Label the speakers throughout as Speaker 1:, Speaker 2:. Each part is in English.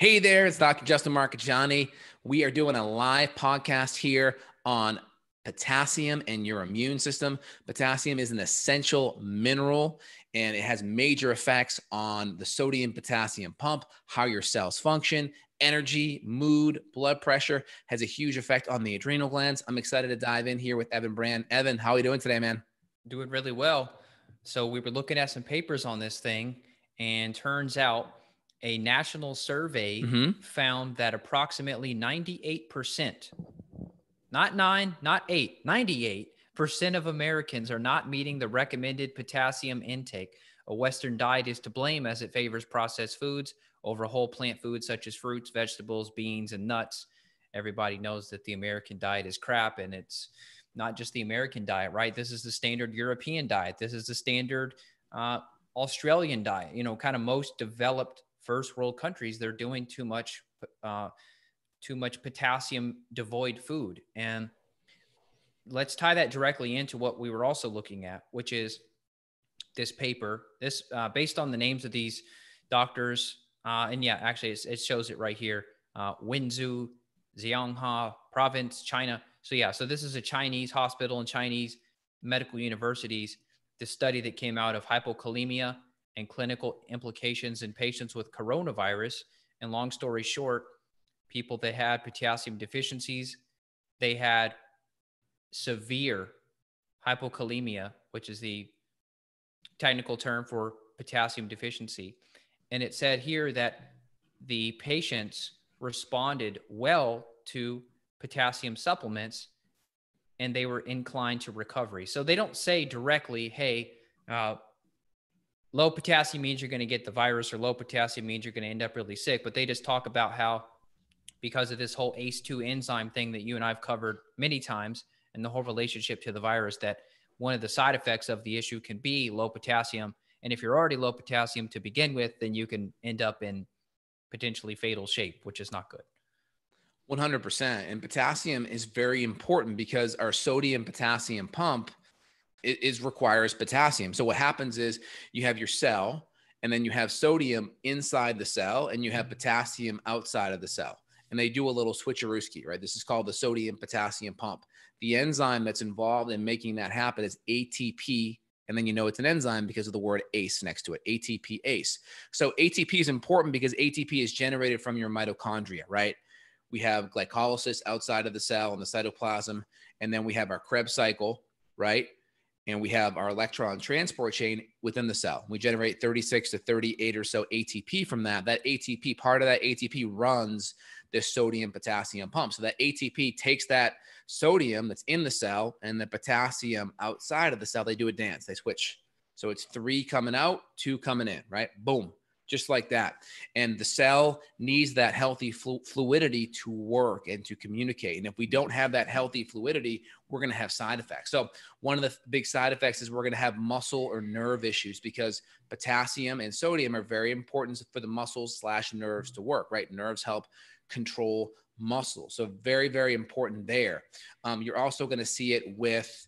Speaker 1: Hey there, it's Dr. Justin Marcajani. We are doing a live podcast here on potassium and your immune system. Potassium is an essential mineral and it has major effects on the sodium potassium pump, how your cells function, energy, mood, blood pressure has a huge effect on the adrenal glands. I'm excited to dive in here with Evan Brand. Evan, how are you doing today, man?
Speaker 2: Doing really well. So we were looking at some papers on this thing and turns out a national survey mm-hmm. found that approximately 98%, not nine, not eight, 98% of Americans are not meeting the recommended potassium intake. A Western diet is to blame as it favors processed foods over whole plant foods such as fruits, vegetables, beans, and nuts. Everybody knows that the American diet is crap and it's not just the American diet, right? This is the standard European diet. This is the standard uh, Australian diet, you know, kind of most developed first world countries they're doing too much uh, too much potassium devoid food and let's tie that directly into what we were also looking at which is this paper this uh, based on the names of these doctors uh, and yeah actually it shows it right here uh, winzhou province china so yeah so this is a chinese hospital and chinese medical universities the study that came out of hypokalemia and clinical implications in patients with coronavirus. And long story short, people that had potassium deficiencies, they had severe hypokalemia, which is the technical term for potassium deficiency. And it said here that the patients responded well to potassium supplements and they were inclined to recovery. So they don't say directly, hey, uh, low potassium means you're going to get the virus, or low potassium means you're going to end up really sick. But they just talk about how, because of this whole ACE2 enzyme thing that you and I've covered many times, and the whole relationship to the virus, that one of the side effects of the issue can be low potassium. And if you're already low potassium to begin with, then you can end up in
Speaker 1: potentially fatal shape, which is not good. 100%. And potassium is very important because our sodium potassium pump is requires potassium. So what happens is you have your cell and then you have sodium inside the cell and you have mm-hmm. potassium outside of the cell. And they do a little switcherooski, right? This is called the sodium potassium pump. The enzyme that's involved in making that happen is ATP. And then you know it's an enzyme because of the word ACE next to it, ATP ACE. So ATP is important because ATP is generated from your mitochondria, right? We have glycolysis outside of the cell in the cytoplasm, and then we have our Krebs cycle, right? and we have our electron transport chain within the cell. We generate 36 to 38 or so ATP from that. That ATP, part of that ATP runs this sodium potassium pump. So that ATP takes that sodium that's in the cell and the potassium outside of the cell. They do a dance, they switch. So it's three coming out, two coming in, right? Boom just like that. And the cell needs that healthy flu- fluidity to work and to communicate. And if we don't have that healthy fluidity, we're going to have side effects. So, one of the big side effects is we're going to have muscle or nerve issues because potassium and sodium are very important for the muscles slash nerves to work, right? Nerves help control muscle. So, very, very important there. Um, you're also going to see it with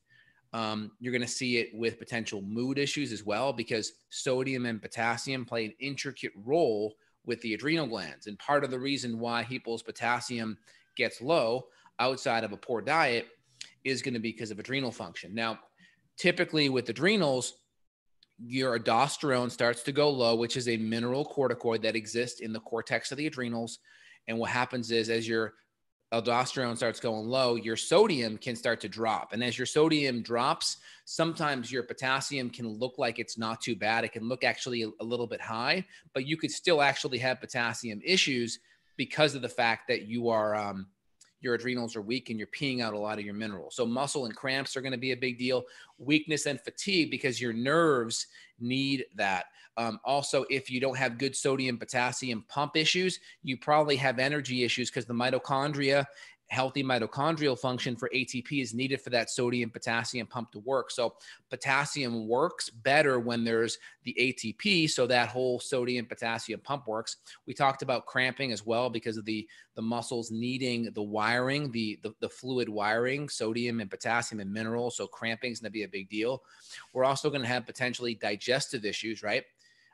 Speaker 1: um, you're going to see it with potential mood issues as well, because sodium and potassium play an intricate role with the adrenal glands. And part of the reason why people's potassium gets low outside of a poor diet is going to be because of adrenal function. Now, typically with adrenals, your aldosterone starts to go low, which is a mineral corticoid that exists in the cortex of the adrenals. And what happens is, as your aldosterone starts going low, your sodium can start to drop. And as your sodium drops, sometimes your potassium can look like it's not too bad. It can look actually a little bit high, but you could still actually have potassium issues because of the fact that you are um, your adrenals are weak and you're peeing out a lot of your minerals. So muscle and cramps are going to be a big deal. Weakness and fatigue because your nerves need that. Um, also, if you don't have good sodium potassium pump issues, you probably have energy issues because the mitochondria healthy mitochondrial function for ATP is needed for that sodium potassium pump to work. So potassium works better when there's the ATP, so that whole sodium potassium pump works. We talked about cramping as well because of the the muscles needing the wiring, the the, the fluid wiring, sodium and potassium and minerals. So cramping is going to be a big deal. We're also going to have potentially digestive issues, right?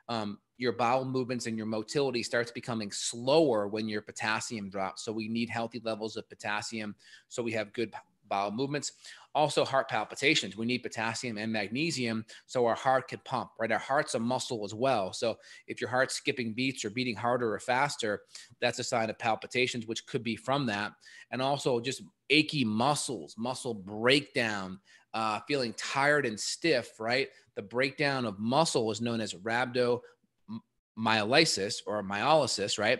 Speaker 1: um, your bowel movements and your motility starts becoming slower when your potassium drops. So we need healthy levels of potassium so we have good bowel movements. Also, heart palpitations. We need potassium and magnesium so our heart can pump, right? Our heart's a muscle as well. So, if your heart's skipping beats or beating harder or faster, that's a sign of palpitations, which could be from that. And also, just achy muscles, muscle breakdown, uh, feeling tired and stiff, right? The breakdown of muscle was known as rhabdomyolysis or myolysis, right?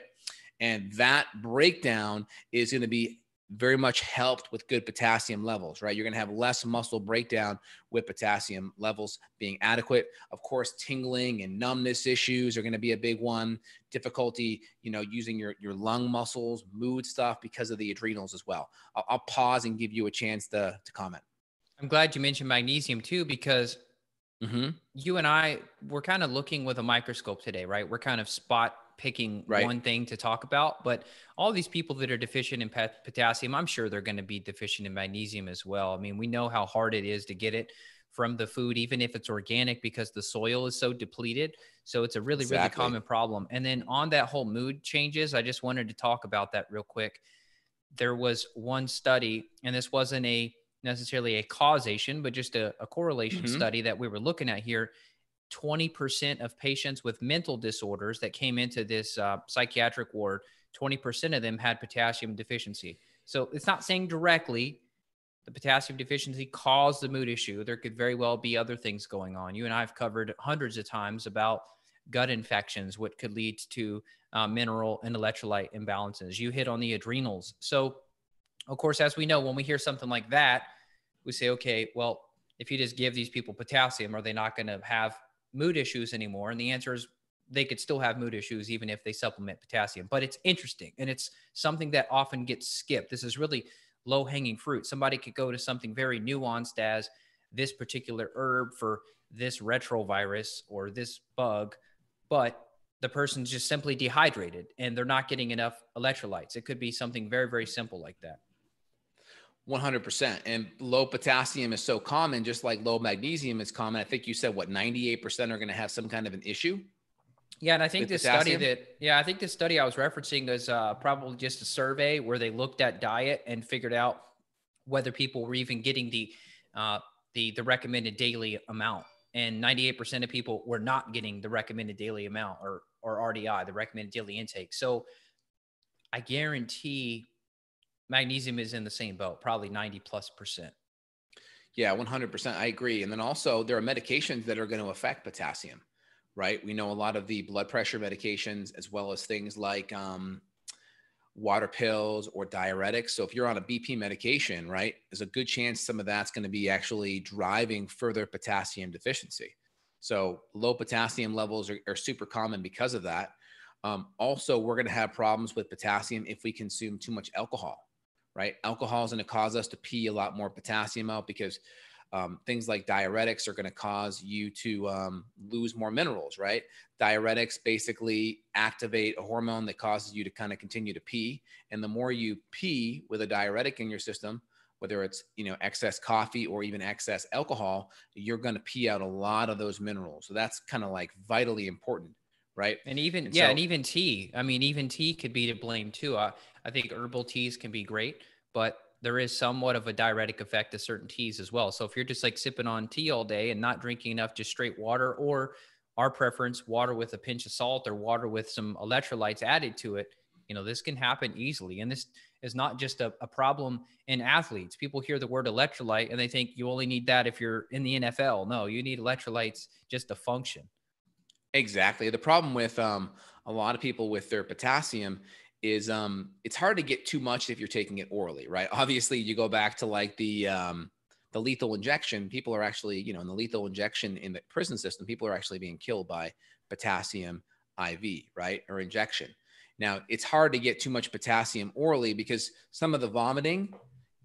Speaker 1: And that breakdown is going to be very much helped with good potassium levels, right? You're going to have less muscle breakdown with potassium levels being adequate. Of course, tingling and numbness issues are going to be a big one. Difficulty, you know, using your, your lung muscles, mood stuff because of the adrenals as well. I'll, I'll pause and give you a chance to, to comment.
Speaker 2: I'm glad you mentioned magnesium too, because mm-hmm. you and I we're kind of looking with a microscope today, right? We're kind of spot picking right. one thing to talk about, but all these people that are deficient in potassium, I'm sure they're going to be deficient in magnesium as well. I mean, we know how hard it is to get it from the food, even if it's organic, because the soil is so depleted. So it's a really, exactly. really common problem. And then on that whole mood changes, I just wanted to talk about that real quick. There was one study, and this wasn't a necessarily a causation, but just a, a correlation mm-hmm. study that we were looking at here. 20% of patients with mental disorders that came into this uh, psychiatric ward, 20% of them had potassium deficiency. So it's not saying directly the potassium deficiency caused the mood issue. There could very well be other things going on. You and I have covered hundreds of times about gut infections, what could lead to uh, mineral and electrolyte imbalances. You hit on the adrenals. So of course, as we know, when we hear something like that, we say, okay, well, if you just give these people potassium, are they not going to have mood issues anymore? And the answer is they could still have mood issues even if they supplement potassium. But it's interesting and it's something that often gets skipped. This is really low hanging fruit. Somebody could go to something very nuanced as this particular herb for this retrovirus or this bug, but the person's just simply dehydrated
Speaker 1: and they're not getting enough electrolytes. It could be something very, very simple like that. 100%. And low potassium is so common, just like low magnesium is common. I think you said what 98% are going to have some kind of an issue. Yeah, and I think this potassium? study
Speaker 2: that yeah, I think this study I was referencing is uh, probably just a survey where they looked at diet and figured out whether people were even getting the uh, the the recommended daily amount. And 98% of people were not getting the recommended daily amount or or RDI, the recommended daily intake. So I guarantee magnesium is in the same boat, probably 90 plus percent.
Speaker 1: Yeah, 100%. I agree. And then also, there are medications that are going to affect potassium, right? We know a lot of the blood pressure medications, as well as things like um, water pills or diuretics. So, if you're on a BP medication, right, there's a good chance some of that's going to be actually driving further potassium deficiency. So, low potassium levels are, are super common because of that. Um, also, we're going to have problems with potassium if we consume too much alcohol right? Alcohol is going to cause us to pee a lot more potassium out because um, things like diuretics are going to cause you to um, lose more minerals, right? Diuretics basically activate a hormone that causes you to kind of continue to pee. And the more you pee with a diuretic in your system, whether it's you know excess coffee or even excess alcohol, you're going to pee out a lot of those minerals. So that's kind of like vitally important right? And even and yeah, so, and even tea. I mean,
Speaker 2: even tea could be to blame too. I, uh, I think herbal teas can be great but there is somewhat of a diuretic effect to certain teas as well. So if you're just like sipping on tea all day and not drinking enough, just straight water, or our preference, water with a pinch of salt or water with some electrolytes added to it, you know, this can happen easily. And this is not just a, a problem in athletes. People hear the word electrolyte and they think you only need that if you're in the NFL. No, you need electrolytes just to function.
Speaker 1: Exactly. The problem with um, a lot of people with their potassium is um it's hard to get too much if you're taking it orally, right? Obviously, you go back to like the um the lethal injection, people are actually, you know, in the lethal injection in the prison system, people are actually being killed by potassium IV, right? Or injection. Now, it's hard to get too much potassium orally because some of the vomiting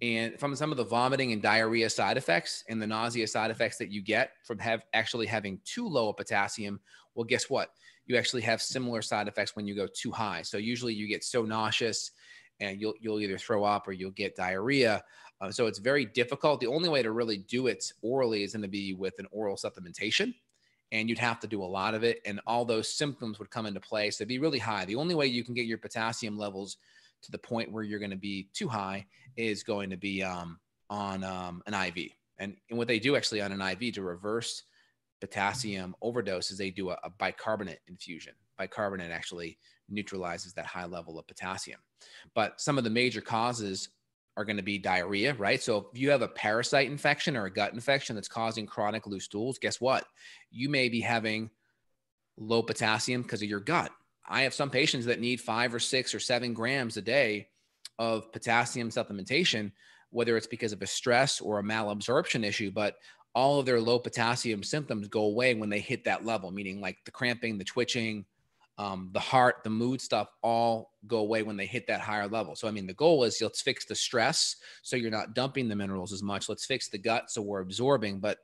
Speaker 1: and from some of the vomiting and diarrhea side effects and the nausea side effects that you get from have actually having too low a potassium, well, guess what? you actually have similar side effects when you go too high. So usually you get so nauseous and you'll, you'll either throw up or you'll get diarrhea. Uh, so it's very difficult. The only way to really do it orally is going to be with an oral supplementation. And you'd have to do a lot of it. And all those symptoms would come into play. So it'd be really high. The only way you can get your potassium levels to the point where you're going to be too high is going to be um, on um, an IV. And, and what they do actually on an IV to reverse potassium overdose is they do a, a bicarbonate infusion. Bicarbonate actually neutralizes that high level of potassium. But some of the major causes are going to be diarrhea, right? So if you have a parasite infection or a gut infection that's causing chronic loose stools, guess what? You may be having low potassium because of your gut. I have some patients that need five or six or seven grams a day of potassium supplementation, whether it's because of a stress or a malabsorption issue, but all of their low potassium symptoms go away when they hit that level, meaning like the cramping, the twitching, um, the heart, the mood stuff all go away when they hit that higher level. So, I mean, the goal is let's fix the stress so you're not dumping the minerals as much. Let's fix the gut so we're absorbing. But,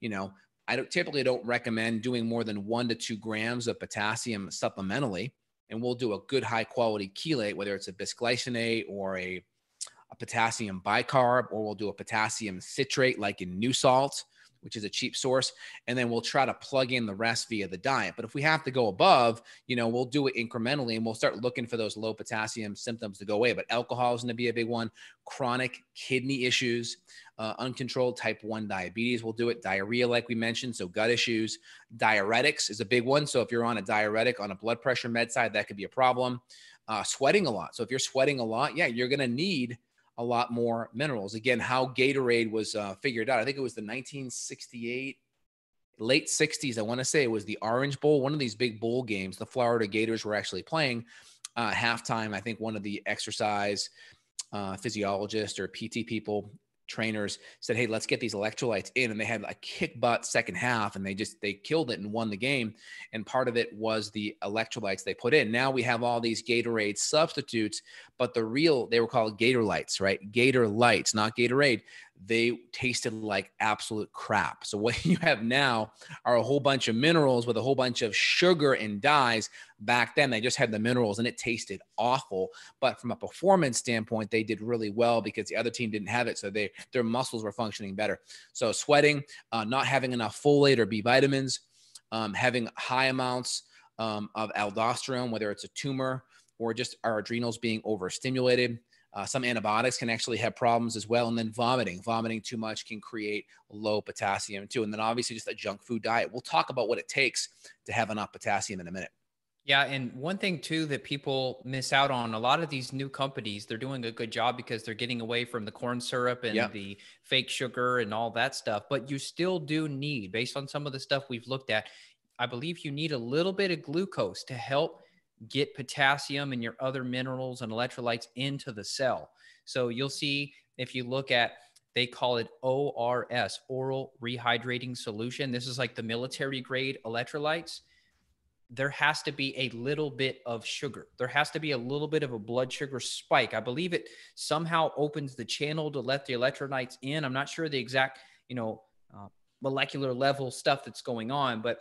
Speaker 1: you know, I don't, typically don't recommend doing more than one to two grams of potassium supplementally. And we'll do a good high quality chelate, whether it's a bisglycinate or a a potassium bicarb, or we'll do a potassium citrate like in New Salt, which is a cheap source. And then we'll try to plug in the rest via the diet. But if we have to go above, you know, we'll do it incrementally and we'll start looking for those low potassium symptoms to go away. But alcohol is going to be a big one. Chronic kidney issues, uh, uncontrolled type 1 diabetes will do it. Diarrhea, like we mentioned. So gut issues. Diuretics is a big one. So if you're on a diuretic on a blood pressure med side, that could be a problem. Uh, sweating a lot. So if you're sweating a lot, yeah, you're going to need – a lot more minerals. Again, how Gatorade was uh, figured out. I think it was the 1968, late 60s. I want to say it was the Orange Bowl, one of these big bowl games. The Florida Gators were actually playing uh, halftime. I think one of the exercise uh, physiologists or PT people trainers said, "Hey, let's get these electrolytes in," and they had a kick butt second half, and they just they killed it and won the game. And part of it was the electrolytes they put in. Now we have all these Gatorade substitutes, but the real they were called Gator Lights, right? Gator Lights, not Gatorade they tasted like absolute crap. So what you have now are a whole bunch of minerals with a whole bunch of sugar and dyes. Back then they just had the minerals and it tasted awful, but from a performance standpoint they did really well because the other team didn't have it so they their muscles were functioning better. So sweating, uh, not having enough folate or B vitamins, um, having high amounts um, of aldosterone, whether it's a tumor or just our adrenals being overstimulated, uh, some antibiotics can actually have problems as well. And then vomiting, vomiting too much can create low potassium too. And then obviously just a junk food diet. We'll talk about what it takes to have enough potassium in a minute.
Speaker 2: Yeah. And one thing too that people miss out on a lot of these new companies, they're doing a good job because they're getting away from the corn syrup and yeah. the fake sugar and all that stuff. But you still do need, based on some of the stuff we've looked at, I believe you need a little bit of glucose to help get potassium and your other minerals and electrolytes into the cell. So you'll see if you look at they call it ORS, oral rehydrating solution. This is like the military grade electrolytes. There has to be a little bit of sugar. There has to be a little bit of a blood sugar spike. I believe it somehow opens the channel to let the electrolytes in. I'm not sure the exact, you know, uh, molecular level stuff that's going on, but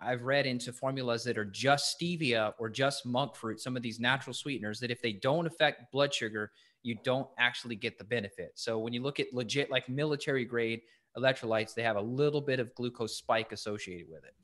Speaker 2: I've read into formulas that are just stevia or just monk fruit, some of these natural sweeteners that if they don't affect blood sugar, you don't actually get the benefit. So when you look at legit like military grade electrolytes, they have a little bit of glucose spike associated
Speaker 1: with it.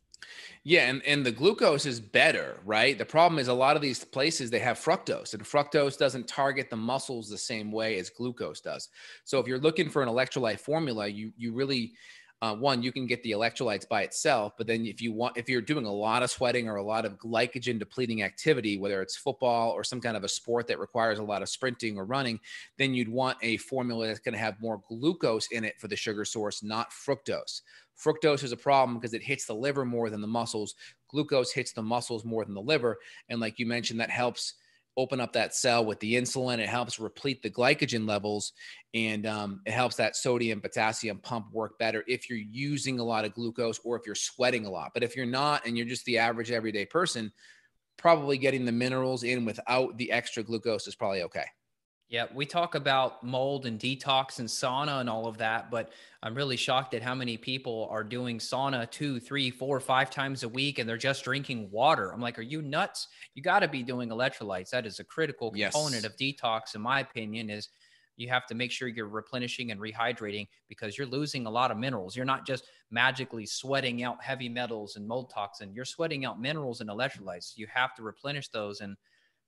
Speaker 1: Yeah, and, and the glucose is better, right? The problem is a lot of these places they have fructose, and fructose doesn't target the muscles the same way as glucose does. So if you're looking for an electrolyte formula, you you really uh, one you can get the electrolytes by itself but then if you want if you're doing a lot of sweating or a lot of glycogen depleting activity whether it's football or some kind of a sport that requires a lot of sprinting or running then you'd want a formula that's going to have more glucose in it for the sugar source not fructose fructose is a problem because it hits the liver more than the muscles glucose hits the muscles more than the liver and like you mentioned that helps open up that cell with the insulin. It helps replete the glycogen levels and um, it helps that sodium potassium pump work better if you're using a lot of glucose or if you're sweating a lot. But if you're not and you're just the average everyday person, probably getting the minerals in without the extra glucose is probably okay.
Speaker 2: Yeah, we talk about mold and detox and sauna and all of that, but I'm really shocked at how many people are doing sauna two, three, four, five times a week and they're just drinking water. I'm like, are you nuts? You got to be doing electrolytes. That is a critical component yes. of detox, in my opinion, is you have to make sure you're replenishing and rehydrating because you're losing a lot of minerals. You're not just magically sweating out heavy metals and mold toxin. You're sweating out minerals and electrolytes. You have to replenish those and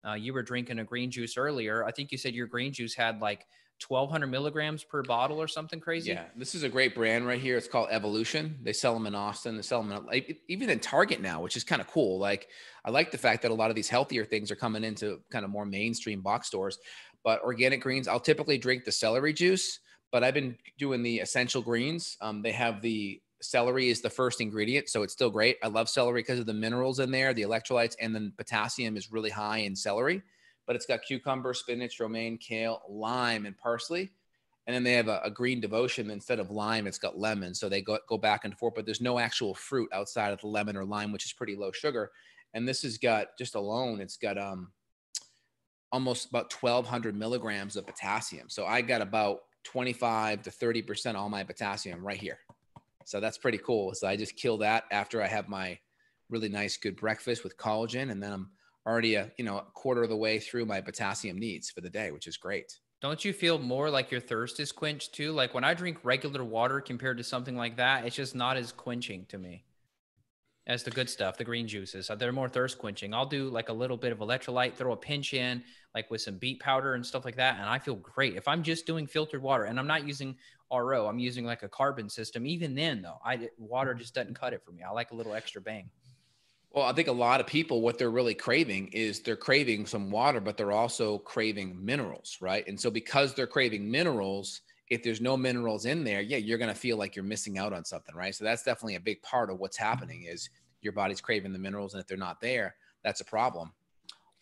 Speaker 2: uh, you were drinking a green juice earlier. I think you said your green juice had like 1200 milligrams per bottle or something crazy. Yeah,
Speaker 1: this is a great brand right here. It's called Evolution. They sell them in Austin. They sell them in, even in Target now, which is kind of cool. Like, I like the fact that a lot of these healthier things are coming into kind of more mainstream box stores. But organic greens, I'll typically drink the celery juice, but I've been doing the essential greens. Um, they have the celery is the first ingredient, so it's still great. I love celery because of the minerals in there, the electrolytes, and then potassium is really high in celery. But it's got cucumber, spinach, romaine, kale, lime, and parsley. And then they have a, a green devotion instead of lime, it's got lemon. So they go, go back and forth, but there's no actual fruit outside of the lemon or lime, which is pretty low sugar. And this has got just alone, it's got um almost about 1200 milligrams of potassium. So I got about 25 to 30% all my potassium right here. So that's pretty cool. So I just kill that after I have my really nice, good breakfast with collagen. And then I'm already a, you know, a quarter of the way through my potassium needs for the day, which is great.
Speaker 2: Don't you feel more like your thirst is quenched too? Like when I drink regular water compared to something like that, it's just not as quenching to me as the good stuff, the green juices. Uh, they're more thirst quenching. I'll do like a little bit of electrolyte, throw a pinch in, like with some beet powder and stuff like that, and I feel great. If I'm just doing filtered water and I'm not using RO. I'm using like a carbon system. Even then, though, I water mm-hmm. just doesn't cut it for me. I like a little extra bang.
Speaker 1: Well, I think a lot of people, what they're really craving is they're craving some water, but they're also craving minerals, right? And so, because they're craving minerals, if there's no minerals in there, yeah, you're going to feel like you're missing out on something, right? So that's definitely a big part of what's happening is your body's craving the minerals, and if they're not there, that's a problem.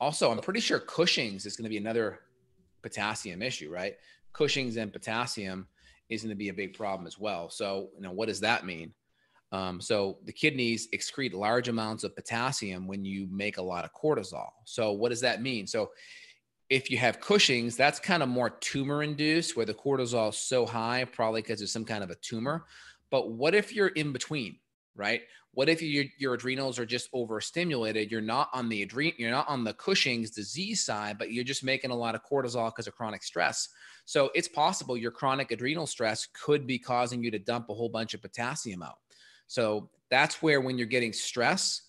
Speaker 1: Also, I'm pretty sure Cushing's is going to be another potassium issue, right? Cushing's and potassium is going to be a big problem as well. So, you know, what does that mean? Um, so the kidneys excrete large amounts of potassium when you make a lot of cortisol. So what does that mean? So if you have Cushing's, that's kind of more tumor induced where the cortisol is so high, probably because there's some kind of a tumor. But what if you're in between, right? What if your, your adrenals are just overstimulated? You're not on the adren, you're not on the Cushing's disease side, but you're just making a lot of cortisol because of chronic stress. So it's possible your chronic adrenal stress could be causing you to dump a whole bunch of potassium out. So that's where when you're getting stress,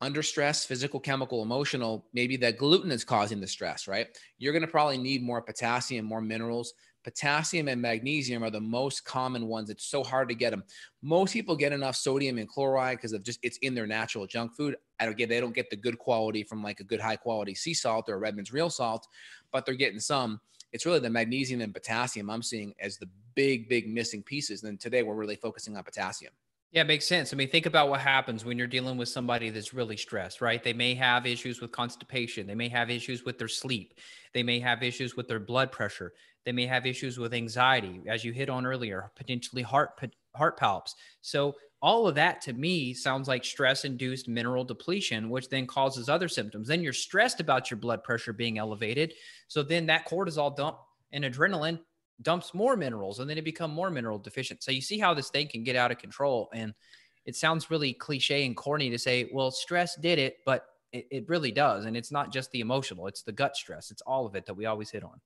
Speaker 1: under stress, physical, chemical, emotional, maybe that gluten is causing the stress, right? You're going to probably need more potassium, more minerals potassium and magnesium are the most common ones. It's so hard to get them. Most people get enough sodium and chloride because of just it's in their natural junk food. I don't get they don't get the good quality from like a good high quality sea salt or Redmond's real salt, but they're getting some. It's really the magnesium and potassium I'm seeing as the big big missing pieces. And today we're really focusing on potassium.
Speaker 2: Yeah, makes sense. I mean, think about what happens when you're dealing with somebody that's really stressed, right? They may have issues with constipation. They may have issues with their sleep. They may have issues with their blood pressure. They may have issues with anxiety, as you hit on earlier, potentially heart heart palps. So all of that to me sounds like stress induced mineral depletion, which then causes other symptoms. Then you're stressed about your blood pressure being elevated. So then that cortisol dump and adrenaline dumps more minerals and then it become more mineral deficient. So you see how this thing can get out of control. And it sounds really cliche and corny to say, well, stress did it, but it, it really does. And it's not just the emotional, it's the gut
Speaker 1: stress. It's all of it that we always hit on.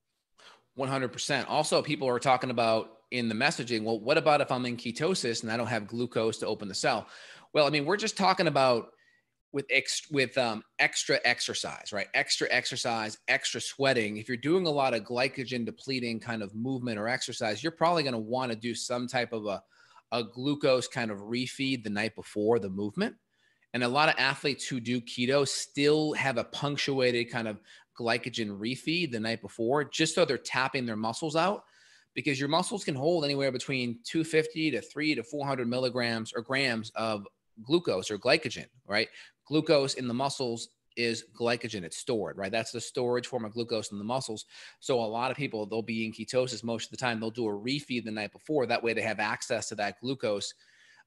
Speaker 1: 100%. Also, people are talking about in the messaging, well, what about if I'm in ketosis and I don't have glucose to open the cell? Well, I mean, we're just talking about with ex- with um, extra exercise, right? Extra exercise, extra sweating. If you're doing a lot of glycogen depleting kind of movement or exercise, you're probably going to want to do some type of a a glucose kind of refeed the night before the movement. And a lot of athletes who do keto still have a punctuated kind of glycogen refeed the night before, just so they're tapping their muscles out because your muscles can hold anywhere between 250 to 3 to 400 milligrams or grams of glucose or glycogen, right? Glucose in the muscles is glycogen. It's stored, right? That's the storage form of glucose in the muscles. So a lot of people, they'll be in ketosis most of the time. They'll do a refeed the night before. That way they have access to that glucose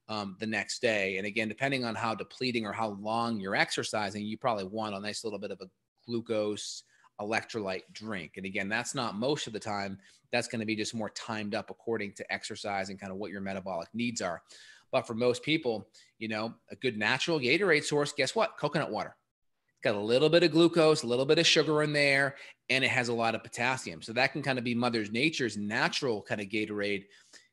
Speaker 1: um, the next day. And again, depending on how depleting or how long you're exercising, you probably want a nice little bit of a glucose electrolyte drink. And again, that's not most of the time. That's going to be just more timed up according to exercise and kind of what your metabolic needs are. But for most people, you know, a good natural Gatorade source, guess what? Coconut water. It's got a little bit of glucose, a little bit of sugar in there, and it has a lot of potassium. So that can kind of be mother's nature's natural kind of Gatorade.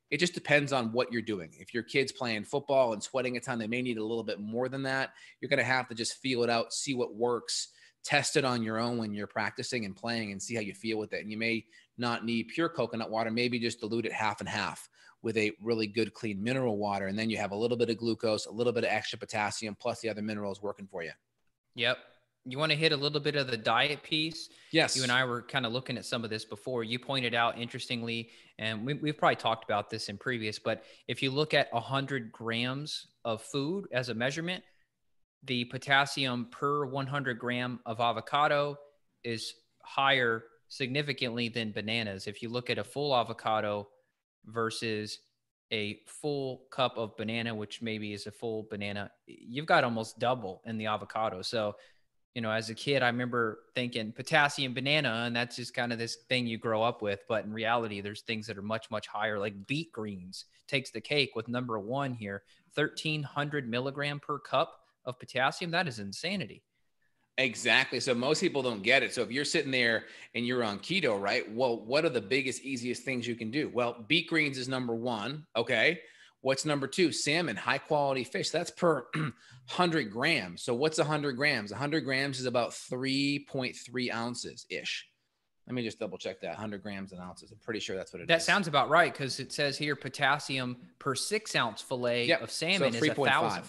Speaker 1: It just depends on what you're doing. If your kid's playing football and sweating a ton, they may need a little bit more than that. You're going to have to just feel it out, see what works test it on your own when you're practicing and playing and see how you feel with it. And you may not need pure coconut water, maybe just dilute it half and half with a really good clean mineral water. And then you have a little bit of glucose, a little bit of extra potassium, plus the other minerals working for you.
Speaker 2: Yep. You want to hit a little bit of the diet piece. Yes. You and I were kind of looking at some of this before. You pointed out, interestingly, and we, have probably talked about this in previous, but if you look at 100 grams of food as a measurement, the potassium per 100 gram of avocado is higher significantly than bananas. If you look at a full avocado versus a full cup of banana, which maybe is a full banana, you've got almost double in the avocado. So, you know, as a kid, I remember thinking potassium banana, and that's just kind of this thing you grow up with. But in reality, there's things that are much, much higher, like beet greens takes the cake with number one here 1300 milligram per cup
Speaker 1: of potassium, that is insanity. Exactly. So most people don't get it. So if you're sitting there and you're on keto, right? Well, what are the biggest, easiest things you can do? Well, beet greens is number one. Okay. What's number two? Salmon, high quality fish. That's per 100 grams. So what's 100 grams? 100 grams is about 3.3 ounces ish. Let me just double check that 100 grams and ounces. I'm pretty sure that's what it that is. sounds about
Speaker 2: right because it says here potassium per six ounce fillet yep. of salmon so is 1,000.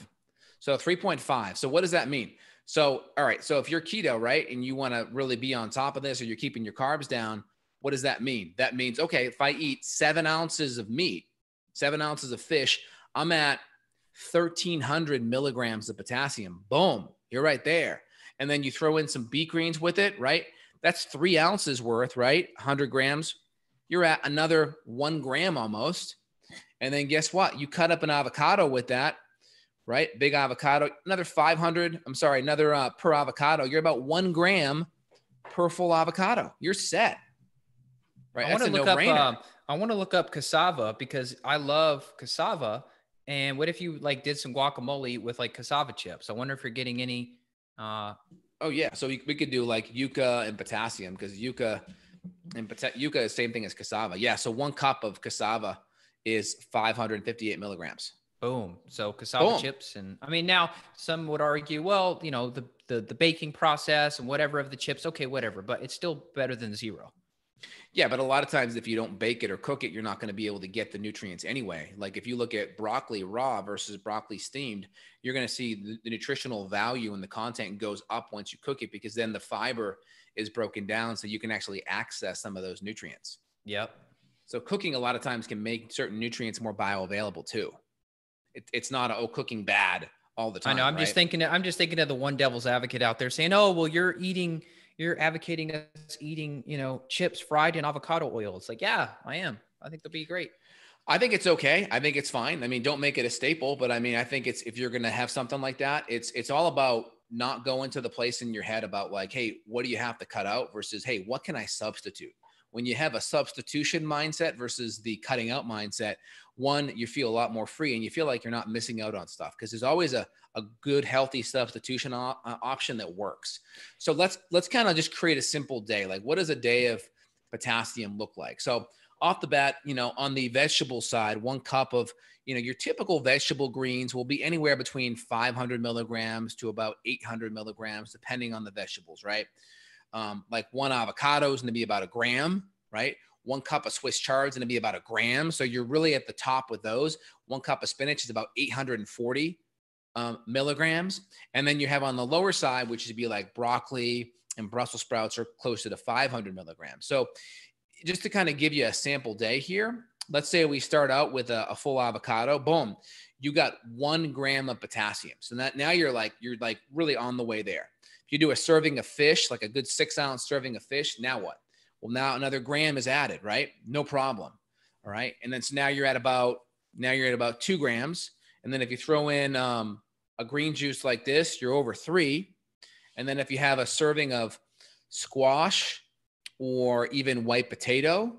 Speaker 1: So 3.5. So what does that mean? So, all right. So if you're keto, right, and you want to really be on top of this or you're keeping your carbs down, what does that mean? That means, okay, if I eat seven ounces of meat, seven ounces of fish, I'm at 1300 milligrams of potassium. Boom, you're right there. And then you throw in some beet greens with it, right? That's three ounces worth, right? 100 grams. You're at another one gram almost. And then guess what? You cut up an avocado with that right? Big avocado, another 500. I'm sorry, another uh, per avocado. You're about one gram per full avocado. You're set.
Speaker 2: Right. I want to look no up. Um, I want to look up cassava because I love cassava. And what if you like did some guacamole with like cassava
Speaker 1: chips? I wonder if you're getting any. Uh... Oh yeah, so we, could do like yuca and potassium because yuca and pota- yuca is same thing as cassava. Yeah, so one cup of cassava is 558 milligrams.
Speaker 2: Boom. So cassava Boom. chips, and I mean, now some would argue, well, you know, the, the the baking process and whatever of the chips, okay, whatever, but it's still better than zero.
Speaker 1: Yeah, but a lot of times if you don't bake it or cook it, you're not going to be able to get the nutrients anyway. Like if you look at broccoli raw versus broccoli steamed, you're going to see the, the nutritional value and the content goes up once you cook it because then the fiber is broken down so you can actually access some of those nutrients. Yep. So cooking a lot of times can make certain nutrients more bioavailable too it, it's not a, oh cooking bad all the time. I know. I'm right? just
Speaker 2: thinking. I'm just thinking of the one devil's advocate out there saying, "Oh, well, you're eating, you're advocating
Speaker 1: us eating, you know, chips fried in avocado oil." It's like, yeah, I am. I think they'll be great. I think it's okay. I think it's fine. I mean, don't make it a staple, but I mean, I think it's if you're going to have something like that, it's it's all about not going to the place in your head about like, hey, what do you have to cut out versus hey, what can I substitute? when you have a substitution mindset versus the cutting out mindset, one, you feel a lot more free and you feel like you're not missing out on stuff because there's always a, a good, healthy substitution op- uh, option that works. So let's, let's kind of just create a simple day. Like what does a day of potassium look like? So off the bat, you know, on the vegetable side, one cup of, you know, your typical vegetable greens will be anywhere between 500 milligrams to about 800 milligrams, depending on the vegetables, right? Um, like one avocado is going to be about a gram, right? One cup of Swiss chard is going to be about a gram. So you're really at the top with those. One cup of spinach is about 840 um, milligrams. And then you have on the lower side, which would be like broccoli and Brussels sprouts are closer to 500 milligrams. So just to kind of give you a sample day here, let's say we start out with a, a full avocado, boom, you got one gram of potassium. So that now you're like, you're like really on the way there. If you do a serving of fish, like a good six ounce serving of fish, now what? Well, now another gram is added, right? No problem. All right. And then so now you're at about now you're at about two grams. And then if you throw in um, a green juice like this, you're over three. And then if you have a serving of squash or even white potato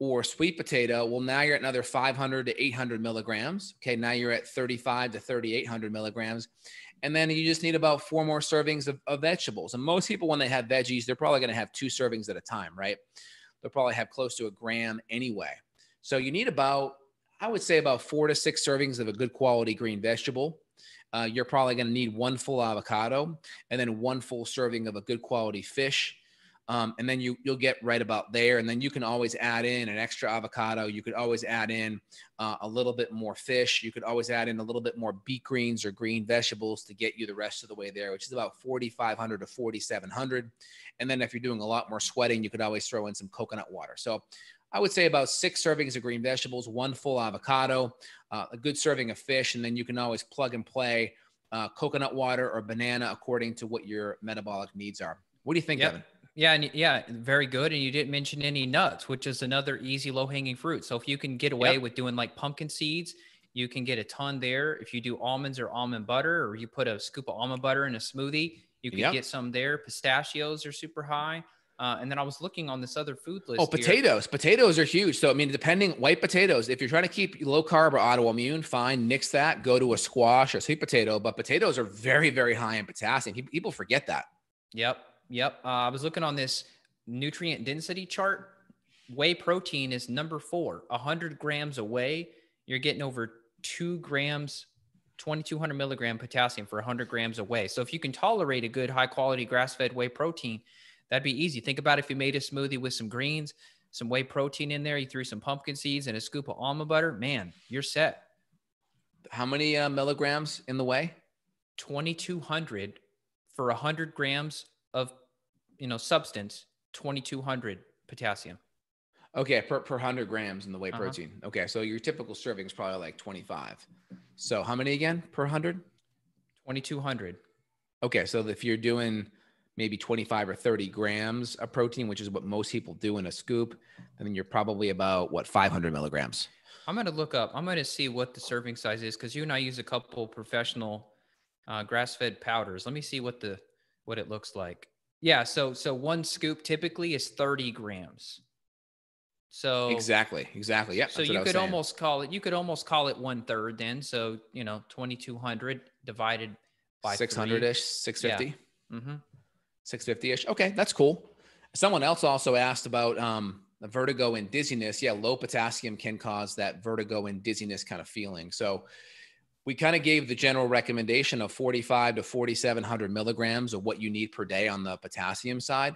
Speaker 1: or sweet potato, well, now you're at another 500 to 800 milligrams. Okay. Now you're at 35 to 3,800 milligrams. And then you just need about four more servings of, of vegetables. And most people, when they have veggies, they're probably going to have two servings at a time, right? They'll probably have close to a gram anyway. So you need about, I would say, about four to six servings of a good quality green vegetable. Uh, you're probably going to need one full avocado and then one full serving of a good quality fish um, and then you you'll get right about there and then you can always add in an extra avocado you could always add in uh, a little bit more fish you could always add in a little bit more beet greens or green vegetables to get you the rest of the way there which is about 4500 to 4700 and then if you're doing a lot more sweating you could always throw in some coconut water so I would say about six servings of green vegetables, one full avocado, uh, a good serving of fish, and then you can always plug and play uh, coconut water or banana according to what your metabolic needs are. What do you think, yep. Evan?
Speaker 2: Yeah, and yeah, very good. And you didn't mention any nuts, which is another easy low hanging fruit. So if you can get away yep. with doing like pumpkin seeds, you can get a ton there. If you do almonds or almond butter, or you put a scoop of almond butter in a smoothie, you can yep. get some there. Pistachios are super high. Uh, and then I was looking on this other food oh, list. Oh, potatoes.
Speaker 1: Potatoes are huge. So, I mean, depending, white potatoes, if you're trying to keep low carb or autoimmune, fine, nix that, go to a squash or sweet potato. But potatoes are very, very high in potassium. People forget that.
Speaker 2: Yep. Yep. Uh, I was looking on this nutrient density chart. Whey protein is number four. 100 grams away, you're getting over two grams, 2200 milligram potassium for 100 grams away. So if you can tolerate a good high quality grass fed whey protein, that'd be easy. Think about if you made a smoothie with some greens, some whey protein in there, you threw some pumpkin seeds and a scoop of almond butter, man, you're set. How many uh, milligrams in the whey? 2200 for 100 grams of you know substance
Speaker 1: 2200 potassium okay per, per 100 grams in the whey uh-huh. protein okay so your typical serving is probably like 25 so how many again per 100 2200 okay so if you're doing maybe 25 or 30 grams of protein which is what most people do in a scoop i mean you're probably about what 500 milligrams
Speaker 2: i'm going to look up i'm going to see what the serving size is because you and i use a couple professional uh, grass-fed powders let me see what the what it looks like. Yeah. So so one scoop typically is 30 grams. So exactly, exactly. Yeah. So you could almost call it you could almost call it one third then. So you know, twenty two hundred divided
Speaker 1: by six hundred ish, six fifty. Yeah. Mm-hmm. Six fifty ish. Okay, that's cool. Someone else also asked about um vertigo and dizziness. Yeah, low potassium can cause that vertigo and dizziness kind of feeling. So we kind of gave the general recommendation of 45 to 4700 milligrams of what you need per day on the potassium side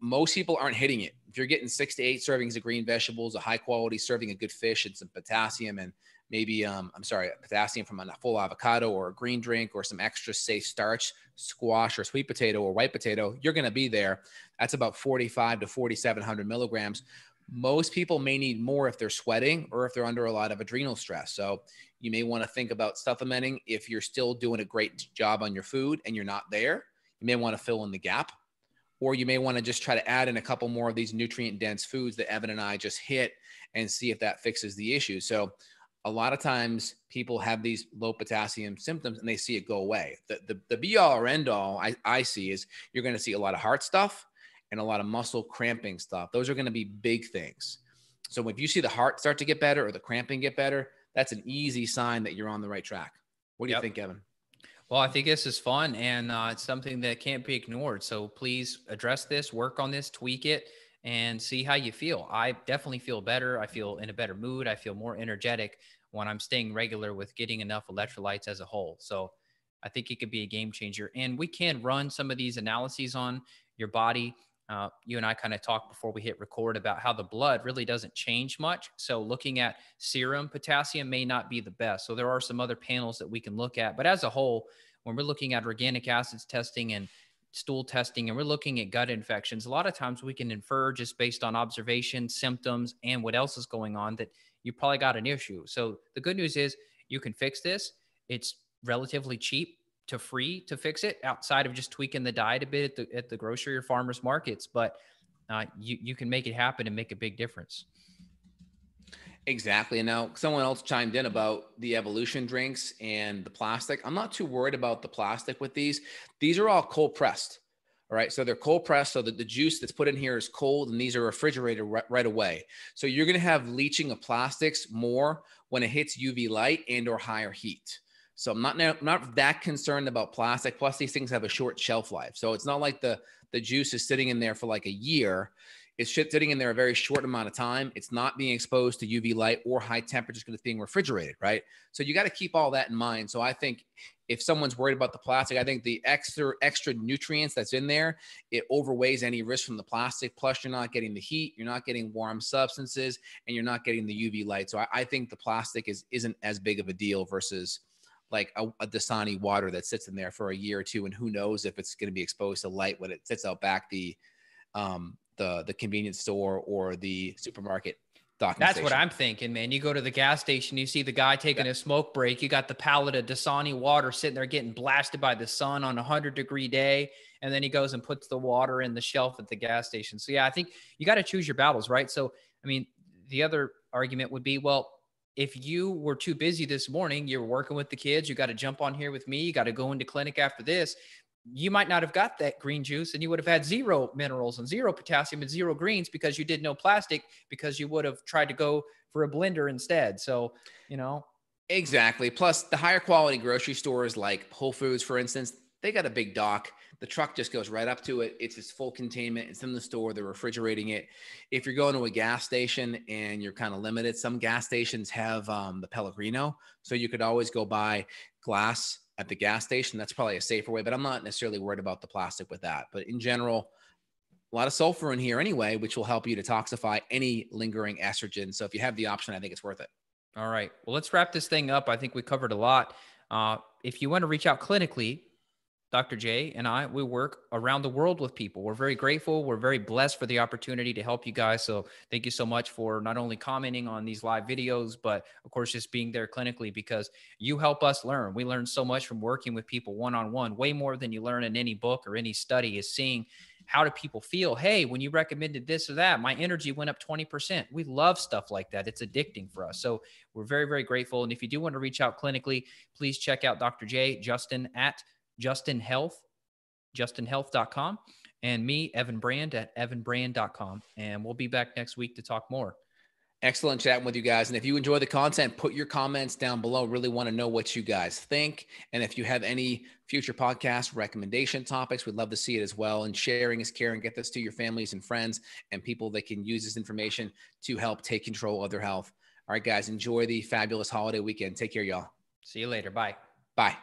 Speaker 1: most people aren't hitting it if you're getting six to eight servings of green vegetables a high quality serving of good fish and some potassium and maybe um, i'm sorry potassium from a full avocado or a green drink or some extra safe starch squash or sweet potato or white potato you're going to be there that's about 45 to 4700 milligrams most people may need more if they're sweating or if they're under a lot of adrenal stress. So you may want to think about supplementing if you're still doing a great job on your food and you're not there. You may want to fill in the gap, or you may want to just try to add in a couple more of these nutrient dense foods that Evan and I just hit and see if that fixes the issue. So a lot of times people have these low potassium symptoms and they see it go away. The, the, the be all or end all I, I see is you're going to see a lot of heart stuff and a lot of muscle cramping stuff. Those are going to be big things. So if you see the heart start to get better or the cramping get better, that's an easy sign that you're on the right track. What do yep. you think, Evan? Well,
Speaker 2: I think this is fun and uh, it's something that can't be ignored. So please address this, work on this, tweak it, and see how you feel. I definitely feel better. I feel in a better mood. I feel more energetic when I'm staying regular with getting enough electrolytes as a whole. So I think it could be a game changer. And we can run some of these analyses on your body uh, you and I kind of talked before we hit record about how the blood really doesn't change much. So, looking at serum potassium may not be the best. So, there are some other panels that we can look at. But as a whole, when we're looking at organic acids testing and stool testing and we're looking at gut infections, a lot of times we can infer just based on observation, symptoms, and what else is going on that you probably got an issue. So, the good news is you can fix this. It's relatively cheap to free to fix it outside of just tweaking the diet a bit at the, at the grocery or farmers markets, but uh, you, you can make it happen and make a big difference.
Speaker 1: Exactly. And now someone else chimed in about the evolution drinks and the plastic. I'm not too worried about the plastic with these. These are all cold pressed. All right. So they're cold pressed. So that the juice that's put in here is cold and these are refrigerated right, right away. So you're going to have leaching of plastics more when it hits UV light and or higher heat. So I'm not I'm not that concerned about plastic. Plus, these things have a short shelf life, so it's not like the the juice is sitting in there for like a year. It's sitting in there a very short amount of time. It's not being exposed to UV light or high temperatures because it's being refrigerated, right? So you got to keep all that in mind. So I think if someone's worried about the plastic, I think the extra extra nutrients that's in there, it overweighs any risk from the plastic. Plus, you're not getting the heat, you're not getting warm substances, and you're not getting the UV light. So I, I think the plastic is isn't as big of a deal versus like a, a Dasani water that sits in there for a year or two, and who knows if it's going to be exposed to light when it sits out back the um, the the convenience store or the supermarket. That's station. what I'm
Speaker 2: thinking, man. You go to the gas station, you see the guy taking yeah. a smoke break. You got the pallet of Dasani water sitting there getting blasted by the sun on a hundred degree day, and then he goes and puts the water in the shelf at the gas station. So yeah, I think you got to choose your battles, right? So I mean, the other argument would be, well, if you were too busy this morning, you're working with the kids, you got to jump on here with me, you got to go into clinic after this, you might not have got that green juice and you would have had zero minerals and zero potassium and zero greens because you did no plastic because you would have tried to go for a blender instead. So, you know,
Speaker 1: exactly. Plus, the higher quality grocery stores like Whole Foods, for instance, they got a big dock the truck just goes right up to it. It's its full containment. It's in the store. They're refrigerating it. If you're going to a gas station and you're kind of limited, some gas stations have um, the Pellegrino. So you could always go buy glass at the gas station. That's probably a safer way, but I'm not necessarily worried about the plastic with that. But in general, a lot of sulfur in here anyway, which will help you detoxify any lingering estrogen. So if you have the option, I think it's worth it.
Speaker 2: All right. Well, let's wrap this thing up. I think we covered a lot. Uh, if you want to reach out clinically, Dr. J and I, we work around the world with people. We're very grateful. We're very blessed for the opportunity to help you guys. So thank you so much for not only commenting on these live videos, but of course, just being there clinically because you help us learn. We learn so much from working with people one on one, way more than you learn in any book or any study, is seeing how do people feel? Hey, when you recommended this or that, my energy went up 20%. We love stuff like that. It's addicting for us. So we're very, very grateful. And if you do want to reach out clinically, please check out Dr. J, Justin at Justin Health, justinhealth.com, and me, Evan Brand, at
Speaker 1: evanbrand.com. And we'll be back next week to talk more. Excellent chatting with you guys. And if you enjoy the content, put your comments down below. Really want to know what you guys think. And if you have any future podcast recommendation topics, we'd love to see it as well. And sharing is caring. Get this to your families and friends and people that can use this information to help take control of their health. All right, guys, enjoy the fabulous holiday weekend. Take care, y'all. See you later. Bye. Bye.